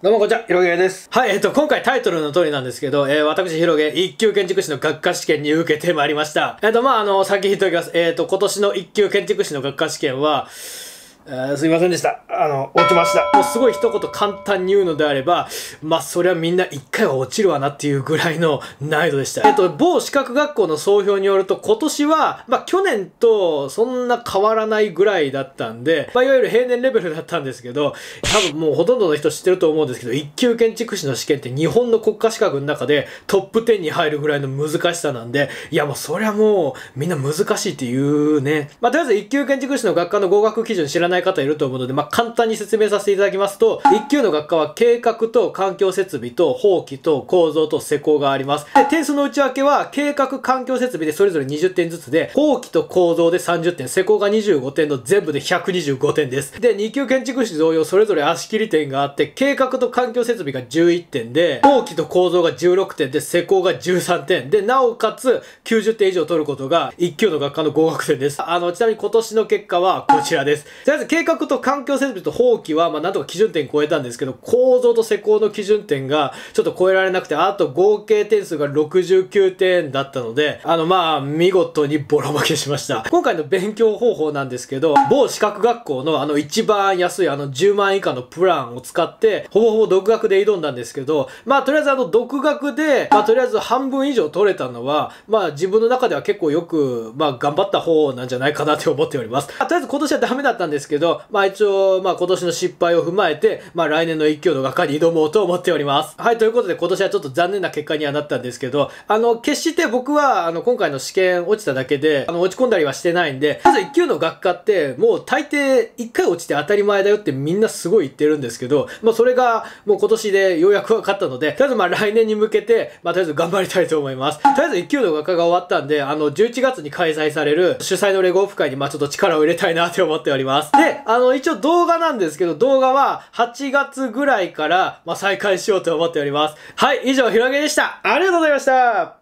どうもこんにちは、ひろげです。はい、えっと、今回タイトルの通りなんですけど、えー、私、ひろげ、一級建築士の学科試験に受けてまいりました。えっと、まあ、あの、先言っておきます。えっと、今年の一級建築士の学科試験は、すいませんでした。あの、落ちました。もうすごい一言簡単に言うのであれば、まあ、それはみんな一回は落ちるわなっていうぐらいの難易度でした。えっと、某資格学校の総評によると、今年は、まあ、去年とそんな変わらないぐらいだったんで、まあ、いわゆる平年レベルだったんですけど、多分もうほとんどの人知ってると思うんですけど、一級建築士の試験って日本の国家資格の中でトップ10に入るぐらいの難しさなんで、いや、もうそりゃもう、みんな難しいっていうね。まあ、とりあえず一級建築士の学科の合格基準知らないない方いると思うので、まあ、簡単に説明させていただきますと、1級の学科は計画と環境設備と法規と構造と施工があります。で、点数の内訳は、計画、環境設備でそれぞれ20点ずつで、法規と構造で30点、施工が25点の全部で125点です。で、2級建築士同様、それぞれ足切り点があって、計画と環境設備が11点で、法規と構造が16点で、施工が13点。で、なおかつ、90点以上取ることが、1級の学科の合格点です。あの、ちなみに今年の結果はこちらです。とりあえず計画と環境設備と放棄は、まあ、なんとか基準点超えたんですけど、構造と施工の基準点がちょっと超えられなくて、あと合計点数が69点だったので、あの、まあ、見事にボロ負けしました。今回の勉強方法なんですけど、某資格学校のあの一番安いあの10万以下のプランを使って、ほぼほぼ独学で挑んだんですけど、まあ、とりあえずあの、独学で、まあ、とりあえず半分以上取れたのは、まあ、自分の中では結構よく、まあ、頑張った方なんじゃないかなって思っております。あとりあえず今年はダメだったんですですけど、まあ一応、まあ今年の失敗を踏まえて、まあ来年の一挙の画家に挑もうと思っております。はい、ということで今年はちょっと残念な結果にはなったんですけど、あの、決して僕は、あの、今回の試験落ちただけで、あの、落ち込んだりはしてないんで、まず一級の学科って、もう大抵一回落ちて当たり前だよってみんなすごい言ってるんですけど、まあそれがもう今年でようやく分かったので、とりあえずまあ来年に向けて、まあとりあえず頑張りたいと思います。とりあえず一級の学科が終わったんで、あの、11月に開催される主催のレゴオフ会にまあちょっと力を入れたいなって思っております。で、あの、一応動画なんですけど、動画は8月ぐらいから、まあ、再開しようと思っております。はい、以上、ひろげでした。ありがとうございました。